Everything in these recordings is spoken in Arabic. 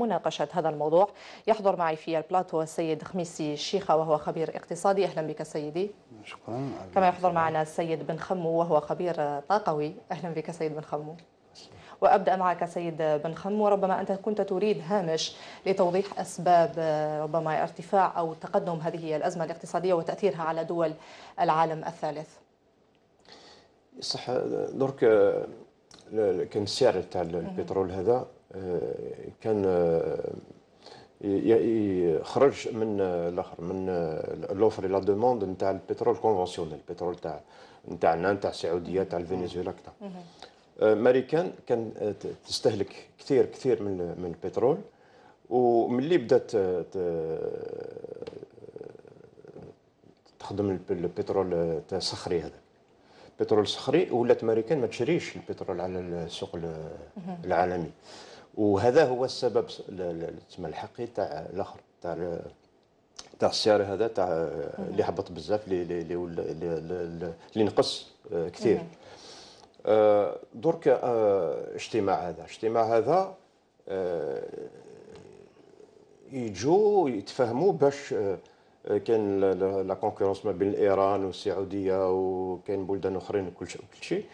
مناقشة هذا الموضوع يحضر معي في البلاتو السيد خميسي الشيخة وهو خبير اقتصادي أهلا بك سيدي شكرا كما يحضر معنا السيد بن خمو وهو خبير طاقوي أهلا بك سيد بن خمو وأبدأ معك سيد بن خمو ربما أنت كنت تريد هامش لتوضيح أسباب ربما ارتفاع أو تقدم هذه الأزمة الاقتصادية وتأثيرها على دول العالم الثالث صح درك كان السعر تاع البترول هذا آه، كان آه، يخرج من آه، الاخر من لوفر لا دوموند نتاع البترول كونفونسيونيل البترول تاع نتاعنا نتاع السعوديه نتاع الفنزويلا كذا امريكان كان تستهلك كثير كثير من من البترول وملي بدات تخدم البترول تاع الصخري هذا البترول الصخري ولات امريكان ما تشريش البترول على السوق العالمي وهذا هو السبب تسمى الحقي تاع الاخر تاع تاع السعر هذا تاع اللي هبط بزاف اللي اللي نقص آه، كثير آه، درك آه، اجتماع هذا اجتماع هذا آه يجوا يتفاهموا باش كان لا كونكورونس ما بين ايران والسعوديه وكاين بلدان اخرين وكل شيء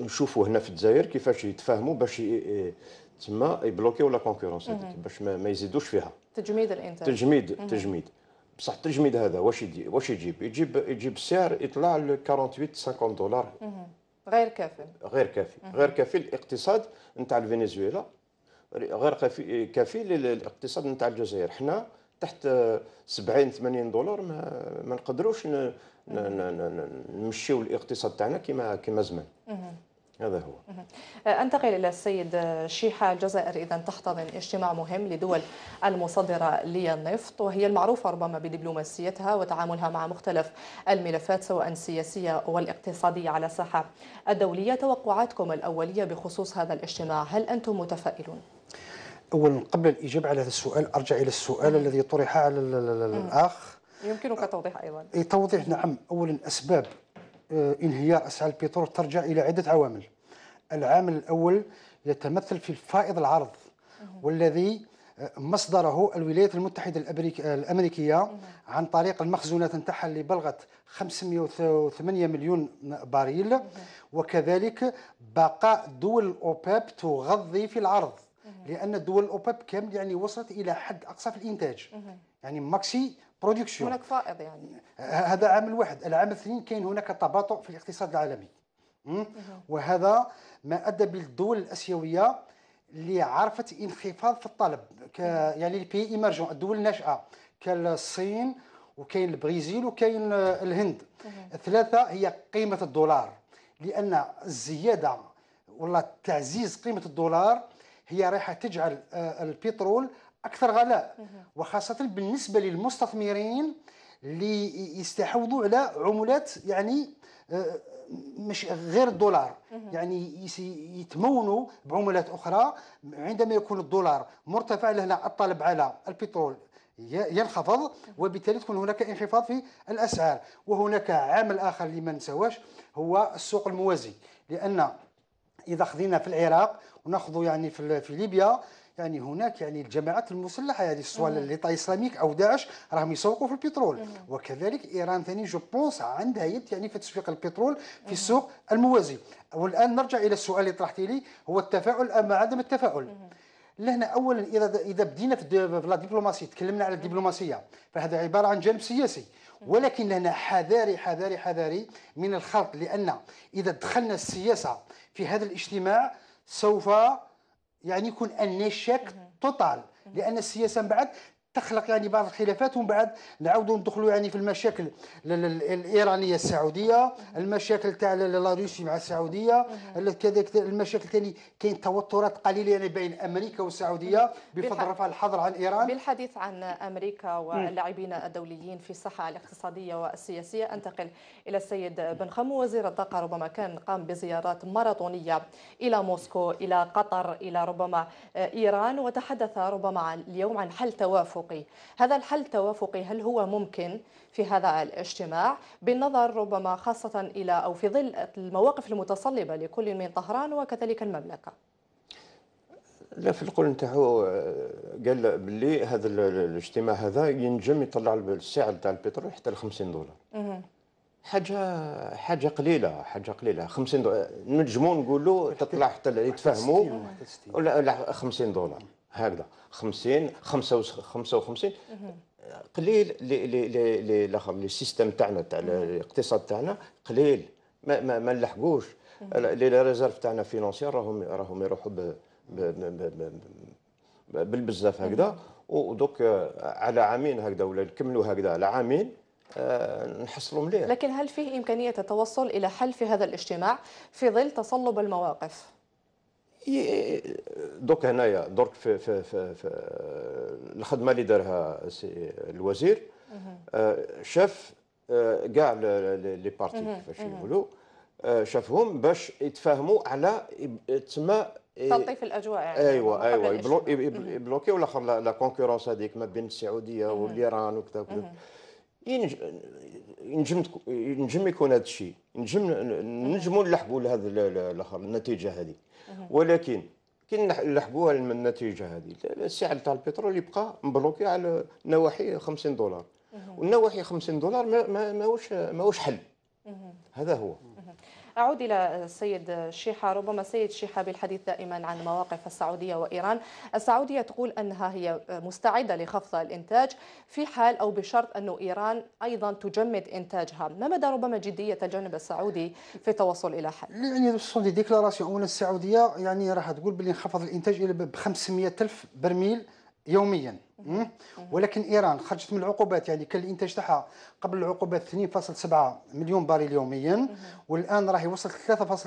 يشوفوا هنا في الجزائر كيفاش يتفاهموا باش تما يبلوكيو لا كونكورونس باش ما يزيدوش فيها تجميد الانتاج تجميد تجميد بصح التجميد هذا واش يدي واش يجيب يجيب يجيب سعر يطلع ل 48 50 دولار غير كافي غير كافي غير كافي الاقتصاد نتاع الفنزويلا غير كافي كافي للاقتصاد نتاع الجزائر حنا تحت 70 80 دولار ما, ما نقدروش نمشيو الاقتصاد تاعنا كما كما زمان هذا هو أه، انتقل الى السيد شيحه الجزائر اذا تحتضن اجتماع مهم لدول المصدره للنفط وهي المعروفه ربما بدبلوماسيتها وتعاملها مع مختلف الملفات سواء السياسيه والاقتصاديه على الساحه الدوليه توقعاتكم الاوليه بخصوص هذا الاجتماع هل انتم متفائلون اولا قبل الاجابه على هذا السؤال ارجع الى السؤال الذي طرح على الاخ يمكنك توضيح ايضا توضيح نعم اولا اسباب آه، انهيار اسعار البترول ترجع الى عده عوامل العامل الاول يتمثل في فائض العرض والذي آه، مصدره الولايات المتحده الامريكيه عن طريق المخزونات نتاعها اللي بلغت 508 مليون باريل وكذلك بقاء دول الاوباب تغذي في العرض لان دول الاوباب كامل يعني وصلت الى حد اقصى في الانتاج يعني ماكسي برودكسيون هناك فائض يعني هذا عامل واحد العام الثاني كاين هناك تباطؤ في الاقتصاد العالمي وهذا ما ادى بالدول الاسيويه اللي عرفت انخفاض في الطلب ك يعني البي ايمرجون الدول الناشئه كالصين وكاين البرازيل وكاين الهند الثلاثه هي قيمه الدولار لان الزياده والله تعزيز قيمه الدولار هي رايحه تجعل آه، البترول اكثر غلاء وخاصه بالنسبه للمستثمرين اللي يستحوذوا على عملات يعني آه، مش غير الدولار يعني يتمونوا بعملات اخرى عندما يكون الدولار مرتفع لهنا الطلب على البترول ينخفض وبالتالي تكون هناك انخفاض في الاسعار وهناك عامل اخر اللي ما نساواش هو السوق الموازي لان اذا خذينا في العراق وناخذوا يعني في, في ليبيا يعني هناك يعني الجماعات المسلحه هذه سواء اللي اسلاميك او داعش راهم يسوقوا في البترول مم. وكذلك ايران ثاني جو بونس عندها يد يعني في تسويق البترول في السوق الموازي والان نرجع الى السؤال اللي طرحتي لي هو التفاؤل ام عدم التفاؤل مم. لهنا اولا اذا اذا بدينا في لا دبلوماسي تكلمنا على الدبلوماسيه فهذا عباره عن جانب سياسي ولكن لهنا حذاري حذاري حذاري من الخلط لان اذا دخلنا السياسه في هذا الاجتماع سوف يعني يكون النشاك توتال لان السياسه من بعد تخلق يعني بعض الخلافات ومن بعد نعاودوا ندخلوا يعني في المشاكل الايرانيه السعوديه المشاكل تاع لا روسي مع السعوديه كذلك المشاكل ثاني كاين توترات قليله يعني بين امريكا والسعوديه بفضل رفع الحظر عن ايران بالحديث عن امريكا واللاعبين الدوليين في الساحه الاقتصاديه والسياسيه انتقل الى السيد بن خمو وزير الطاقه ربما كان قام بزيارات ماراثونيه الى موسكو الى قطر الى ربما ايران وتحدث ربما اليوم عن حل توافق توافقي هذا الحل التوافقي هل هو ممكن في هذا الاجتماع بالنظر ربما خاصة إلى أو في ظل المواقف المتصلبة لكل من طهران وكذلك المملكة لا في القول نتاعه قال باللي هذا الاجتماع هذا ينجم يطلع السعر تاع البترول حتى ل 50 دولار حاجه حاجه قليله حاجه قليله 50 دولار نجمو نقولوا تطلع حتى يتفاهموا ولا 50 دولار هكذا 50 55 قليل لي لي لي لي سيستم تاعنا تاع الاقتصاد تاعنا قليل ما ما, ما نلحقوش لي ريزيرف تاعنا فينانسيير راهم راهم يروحوا بالبزاف هكذا ودوك على عامين هكذا ولا نكملوا هكذا على عامين آه، نحصلوا مليح لكن هل فيه امكانيه التوصل الى حل في هذا الاجتماع في ظل تصلب المواقف؟ دوك هنايا درك في, في, في, في الخدمه اللي دارها الوزير آه، شاف آه، كاع لي بارتي كيفاش يقولوا آه، شافهم باش يتفاهموا على تما تلطيف الاجواء يعني ايوا أيوة، ايوا يبلوكيو الاخر لا كونكورونس هذيك ما بين السعوديه والايران وكذا وكذا ينجم ينجم يكون هذا الشيء ينجم نجموا نلحقوا لهذا الاخر النتيجه هذه ولكن كي نلحقوها النتيجه هذه السعر تاع البترول يبقى مبلوكي على نواحي 50 دولار والنواحي 50 دولار ما ماهوش ماهوش حل هذا هو أعود إلى السيد شيحة ربما السيد شيحة بالحديث دائما عن مواقف السعودية وإيران السعودية تقول أنها هي مستعدة لخفض الإنتاج في حال أو بشرط أن إيران أيضا تجمد إنتاجها ما مدى ربما جدية الجانب السعودي في التوصل إلى حل يعني دي ديكلاراسيون السعودية يعني راح تقول بلي انخفض الإنتاج إلى ب 500 ألف برميل يوميا ولكن ايران خرجت من العقوبات يعني كان الانتاج تاعها قبل العقوبات 2.7 مليون باريل يوميا والان راهي وصلت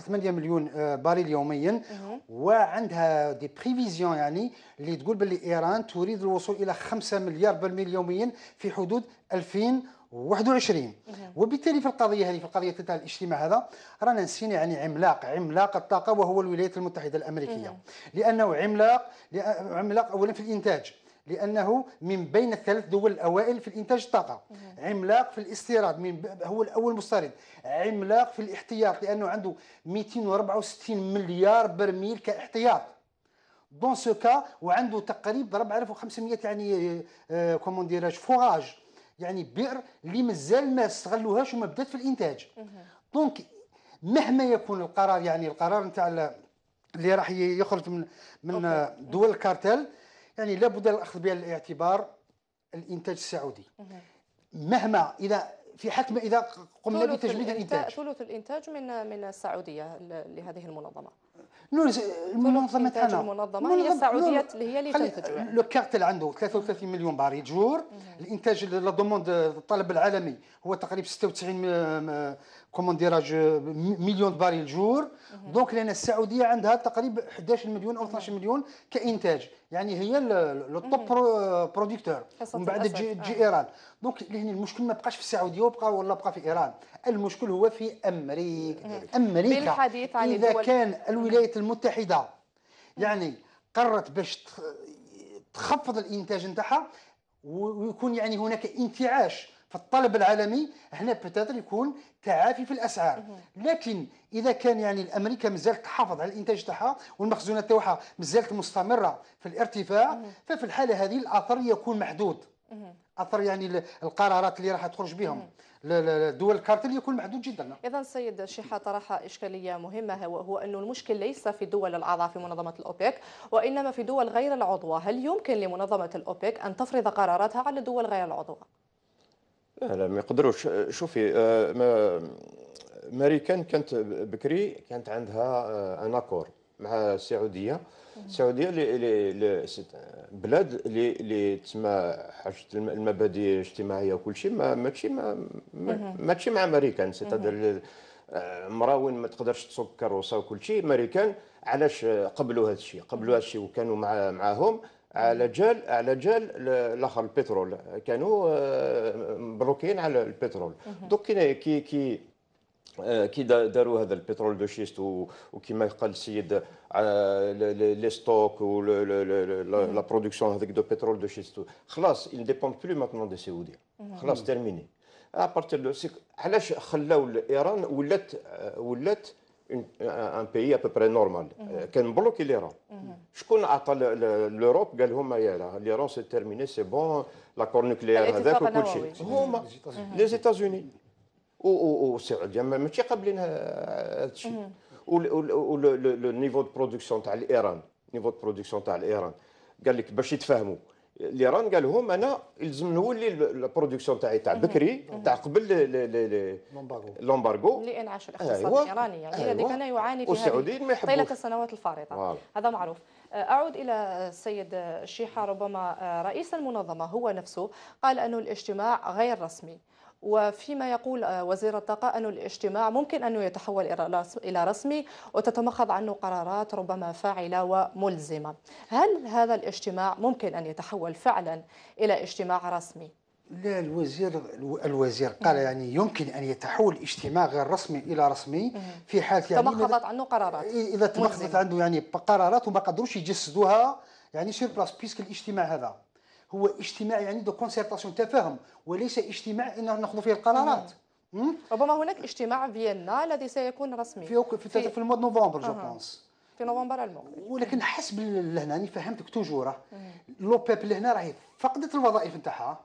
3.8 مليون آه، باريل يوميا وعندها دي بريفيزيون يعني اللي تقول باللي ايران تريد الوصول الى 5 مليار برميل يوميا في حدود 2000 21 وبالتالي في القضيه هذه في القضيه تاع الاجتماع هذا رانا نسينا يعني عملاق عملاق الطاقه وهو الولايات المتحده الامريكيه لانه عملاق عملاق اولا في الانتاج لانه من بين الثلاث دول الاوائل في الانتاج الطاقه عملاق في الاستيراد من هو الاول مستورد عملاق في الاحتياط لانه عنده 264 مليار برميل كاحتياط دون سو كا وعنده تقريبا 4500 يعني كومون ديراج فوراج يعني بئر اللي مازال ما استغلوهاش وما بدات في الانتاج دونك مهما يكون القرار يعني القرار نتاع اللي راح يخرج من من دول الكارتيل يعني لابد الاخذ بها الاعتبار الانتاج السعودي مهما اذا في حتم اذا قمنا بتجميد الانتاج ثلث الانتاج من من السعوديه لهذه المنظمه نرجع المنظمه تاعنا المنظمه هي السعوديه اللي هي اللي تنتج لو كارتل عنده 33 مليون باريل جور الانتاج لا دوموند الطلب العالمي هو تقريبا 96 كومون ديراج مليون باريل جور دونك لان السعوديه عندها تقريبا 11 مليون او 12 مليون كانتاج يعني هي لو توب بروديكتور ومن بعد تجي تجي آه. ايران دونك لهنا المشكل ما بقاش في السعوديه وبقى ولا بقى في ايران المشكل هو في امريكا امريكا بالحديث عن اذا كان الولايات المتحده يعني قررت باش تخفض الانتاج نتاعها ويكون يعني هناك انتعاش فالطلب العالمي هنا بتاتر يكون تعافي في الاسعار لكن اذا كان يعني الامريكا مازال تحافظ على الانتاج تاعها والمخزونات تاعها مازالت مستمره في الارتفاع ففي الحاله هذه الاثر يكون محدود اثر يعني القرارات اللي راح تخرج بهم دول الكارتل يكون محدود جدا اذا السيد شيحه طرح اشكاليه مهمه وهو انه المشكل ليس في الدول الأعضاء في منظمه الاوبك وانما في دول غير العضوه هل يمكن لمنظمه الاوبك ان تفرض قراراتها على الدول غير العضوه لا ما يقدروش أه، شوفي أه، ما ماريكان كانت بكري كانت عندها أه، ان اكور مع السعوديه السعوديه اللي بلاد اللي اللي تسمى حاجه المبادئ الاجتماعيه وكل شيء ما ماشي ما ماشي مع امريكان سيتادير وين ما تقدرش تسكر كروسه وكل شيء امريكان علاش قبلوا هذا الشيء قبلوا هذا الشيء وكانوا مع معاهم على جال على جال الاخر البترول كانوا آه، مبروكين على البترول دوك كي كي كي آه، داروا هذا البترول دو شيست وكما قال السيد آه، لي ستوك و لا برودكسيون هذيك دو بترول دو شيست خلاص ان ديبوند بلو ماتنون دي Saoudiens خلاص تيرميني ابارتير دو علاش خلاو ايران ولات ولات ان بيي ا بوبري نورمال كان بلوكي ليران شكون عطى لوروب قال لهم يلا ليران سي تيرميني سي بون لا كور نوكليير هذاك وكل شيء هما لي زيتازوني السعوديه ماشي قابلين هذا الشيء والنيفو دو برودكسيون تاع الايران نيفو دو برودكسيون تاع الايران قال لك باش يتفاهموا اللي ران قال لهم انا يلزم نولي البرودكسيون تاعي تاع بكري تاع قبل لومبارغو لانعاش الاقتصاد أيوة. الايراني يعني الذي أيوة. كان يعاني فيها طيله السنوات الفارطه هذا معروف أه، أعود إلى السيد الشيحة ربما أه، رئيس المنظمة هو نفسه قال انه الاجتماع غير رسمي وفيما يقول آه، وزير الطاقة أن الاجتماع ممكن أن يتحول إلى رسمي وتتمخض عنه قرارات ربما فاعلة وملزمة هل هذا الاجتماع ممكن أن يتحول فعلا إلى اجتماع رسمي؟ لا الوزير الوزير قال يعني يمكن ان يتحول اجتماع غير رسمي الى رسمي في حال يعني تمخضت عنه قرارات اذا تمخضت عنه يعني قرارات وما قدروش يجسدوها يعني سير بلاس بيسك الاجتماع هذا هو اجتماع يعني دو كونسيرتاسيون تفاهم وليس اجتماع انه ناخذ فيه القرارات ربما هناك اجتماع فيينا الذي سيكون رسمي في في, في المود نوفمبر جو بونس في نوفمبر المقبل ولكن حسب لهنا راني يعني فهمتك توجور لو بيب لهنا راهي فقدت الوظائف نتاعها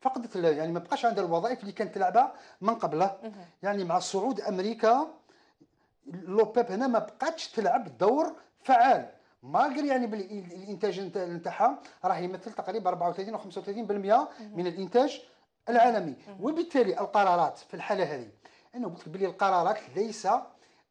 فقدت يعني ما بقاش عندها الوظائف اللي كانت تلعبها من قبله يعني مع صعود امريكا لو بيب هنا ما بقاتش تلعب دور فعال ماغر يعني بالانتاج نتاعها راه يمثل تقريبا 34 او 35% من الانتاج العالمي وبالتالي القرارات في الحاله هذه انا قلت لك بلي القرارات ليس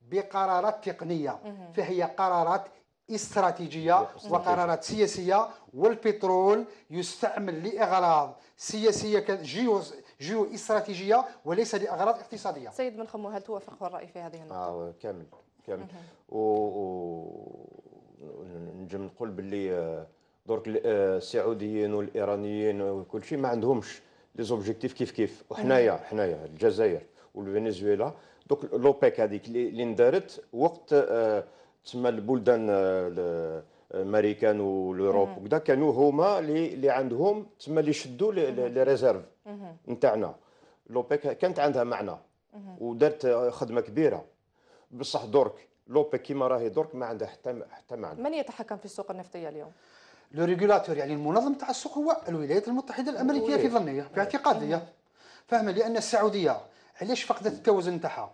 بقرارات تقنيه فهي قرارات استراتيجيه وقرارات سياسيه والبترول يستعمل لاغراض سياسيه جيو جيو استراتيجيه وليس لاغراض اقتصاديه. سيد من خمو هل توافقه الراي في هذه النقطه؟ آه كامل كامل و... نجم نقول باللي آه، درك آه، السعوديين والايرانيين وكل شيء ما عندهمش لي زوبجيكتيف كيف كيف وحنايا حنايا الجزائر والفنزويلا دوك لوبيك هذيك اللي اندارت وقت آه، تسمى البلدان الامريكان والاوروب وكذا كانوا هما اللي عندهم تسمى اللي شدوا لي ريزيرف نتاعنا لوبيك كانت عندها معنى ودارت خدمه كبيره بصح درك لوبيك كيما راهي درك ما عندها حتى حتى معنى من يتحكم في السوق النفطيه اليوم؟ لو ريغولاتور يعني المنظم تاع السوق هو الولايات المتحده الامريكيه في ظني في اعتقادي فاهمه لان السعوديه علاش فقدت التوازن تاعها؟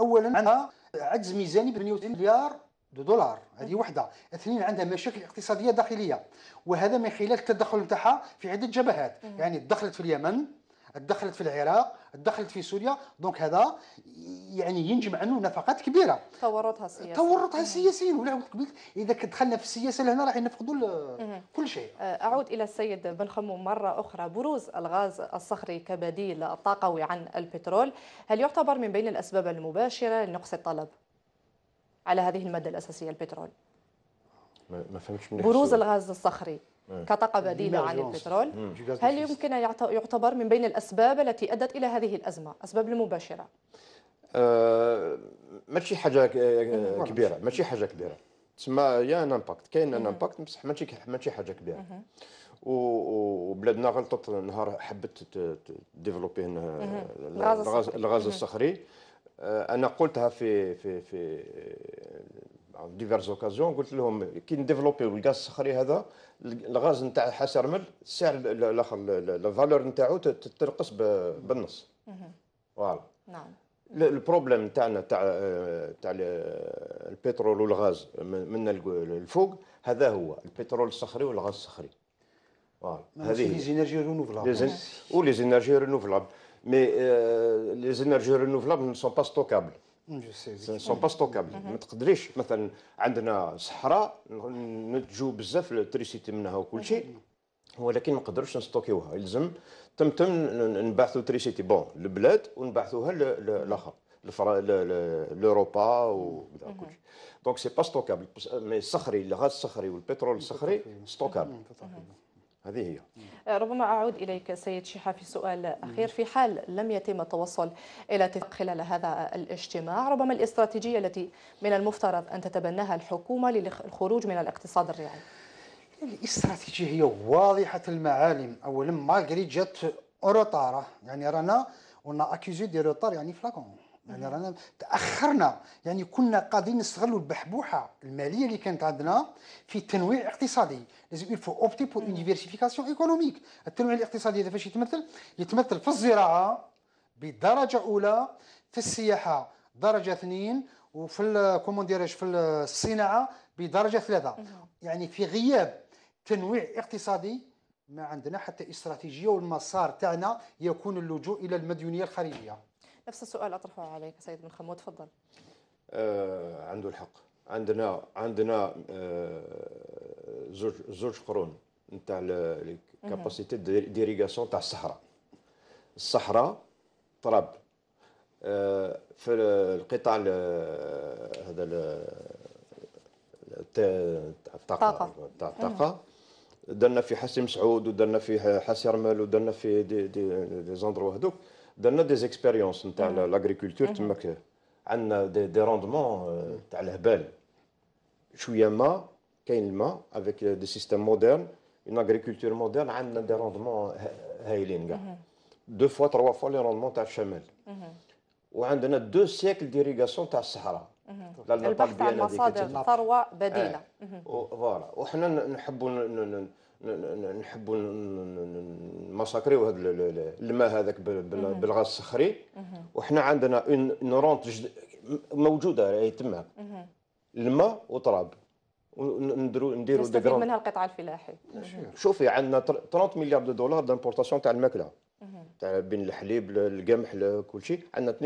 اولا عندها عجز ميزاني ب 190 مليار دو دولار هذه وحده اثنين عندها مشاكل اقتصاديه داخليه وهذا من خلال التدخل تاعها في عده جبهات يعني دخلت في اليمن دخلت في العراق دخلت في سوريا دونك هذا يعني ينجم عنه نفقات كبيره تورطها سياسيا تورطها سياسيا ولا اذا دخلنا في السياسه لهنا راح نفقدوا كل شيء آه، اعود الى السيد بن خمو مره اخرى بروز الغاز الصخري كبديل طاقوي عن البترول هل يعتبر من بين الاسباب المباشره لنقص الطلب على هذه الماده الاساسيه البترول ما فهمتش بروز الغاز الصخري كطاقة بديلة عن البترول هل يمكن يعتبر من بين الأسباب التي أدت إلى هذه الأزمة أسباب المباشرة آه، ماشي حاجة كبيرة ماشي حاجة كبيرة تسمى يا ان امباكت كاين ان امباكت بصح ماشي ماشي حاجه كبيره وبلادنا غلطت نهار حبت ديفلوبي الغاز الصخري آه، انا قلتها في في في عن ديفيرز اوكازيون قلت لهم كي نديفلوبيو الغاز الصخري هذا الغاز نتاع حسرمل السعر الاخر الفالور نتاعو تترقص بالنص فوالا نعم البروبليم نتاعنا تاع تاع البترول والغاز من الفوق هذا هو البترول الصخري والغاز الصخري فوالا هذه لي زينيرجي رينوفلابل لي زينيرجي رينوفلابل مي لي زينيرجي رينوفلابل نو سون با ستوكابل سون با ستوكابل ما تقدريش مثلا عندنا صحراء نتجو بزاف التريسيتي منها وكل شيء mm-hmm. ولكن ما نقدروش نستوكيوها يلزم تم تم نبعثوا تريسيتي بون للبلاد ونبعثوها لاخر لوروبا وكذا كل mm-hmm. شيء دونك سي با ستوكابل مي الصخري الغاز الصخري والبترول الصخري ستوكابل هذه هي آه، ربما أعود إليك سيد شيحة في سؤال أخير في حال لم يتم التوصل إلى اتفاق خلال هذا الاجتماع ربما الاستراتيجية التي من المفترض أن تتبناها الحكومة للخروج من الاقتصاد الريعي الاستراتيجية هي واضحة المعالم أولا ما جات روطارة يعني رانا ونا اكيزي دي روطار يعني فلاكون يعني رانا تاخرنا يعني كنا قادرين نستغلوا البحبوحه الماليه اللي كانت عندنا في التنويع الاقتصادي لازم يلفو اوبتي بور اون ديفيرسيفيكاسيون ايكونوميك التنويع الاقتصادي هذا فاش يتمثل يتمثل في الزراعه بدرجه اولى في السياحه درجه اثنين وفي كومون ديريج في الصناعه بدرجه ثلاثه يعني في غياب تنويع اقتصادي ما عندنا حتى استراتيجيه والمسار تاعنا يكون اللجوء الى المديونيه الخارجيه نفس السؤال أطرحه عليك سيد بن خمود تفضل آه عنده الحق عندنا عندنا آه زوج زوج قرون نتاع الكاباسيتي ديريغاسيون تاع الصحراء الصحراء تراب آه في القطاع هذا الطاقه تاع الطاقه درنا في حسي مسعود ودرنا في حسي رمل ودرنا في دي, دي, دي زاندرو هذوك درنا دي زيكسبيريونس نتاع لاغريكولتور تماك عندنا دي, دي روندمون آه، تاع الهبال شويه ما كاين الماء افيك دي سيستيم مودرن اون اغريكولتور مودرن عندنا دي روندمون هايلين كاع دو فوا تروا فوا لي روندمون تاع الشمال وعندنا دو سيكل ديريغاسيون تاع الصحراء البحث عن مصادر ثروه بديله آه. فوالا وحنا نحبوا نحبوا نمساكريو هذا الماء هذاك بالغاز الصخري وحنا عندنا اون رونت موجوده راهي تما الماء وتراب ونديروا نديروا نستفيد منها القطاع الفلاحي شوفي عندنا 30 مليار دو دولار دامبورتاسيون تاع الماكله تاع بين الحليب القمح كل شيء عندنا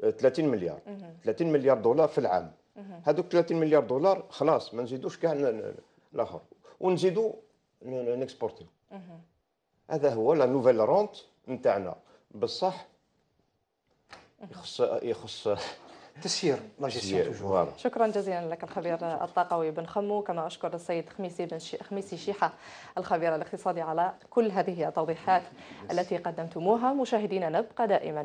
30 مليار 30 مليار دولار في العام هذوك 30 مليار دولار خلاص ما نزيدوش كاع الاخر ونزيدوا نكسبورتي هذا هو لا نوفيل رونت نتاعنا بصح يخص يخص تسيير لا شكرا جزيلا لك الخبير الطاقوي بن خمو كما اشكر السيد خميسي بن شي... خميسي شيحه الخبير الاقتصادي على كل هذه التوضيحات التي قدمتموها مشاهدينا نبقى دائما